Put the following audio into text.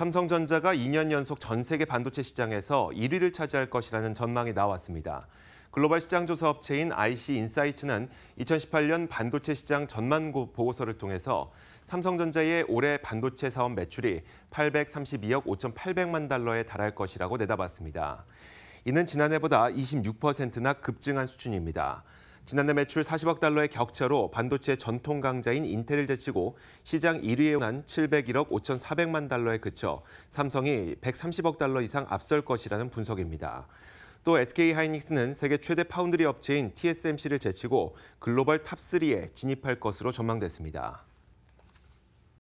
삼성전자가 2년 연속 전 세계 반도체 시장에서 1위를 차지할 것이라는 전망이 나왔습니다. 글로벌 시장 조사 업체인 IC 인사이트는 2018년 반도체 시장 전망 보고서를 통해서 삼성전자의 올해 반도체 사업 매출이 832억 5,800만 달러에 달할 것이라고 내다봤습니다. 이는 지난해보다 26%나 급증한 수준입니다. 지난해 매출 40억 달러의 격차로 반도체 전통 강자인 인텔을 제치고 시장 1위에 한 701억 5,400만 달러에 그쳐 삼성이 130억 달러 이상 앞설 것이라는 분석입니다. 또 SK 하이닉스는 세계 최대 파운드리 업체인 TSMC를 제치고 글로벌 탑3에 진입할 것으로 전망됐습니다.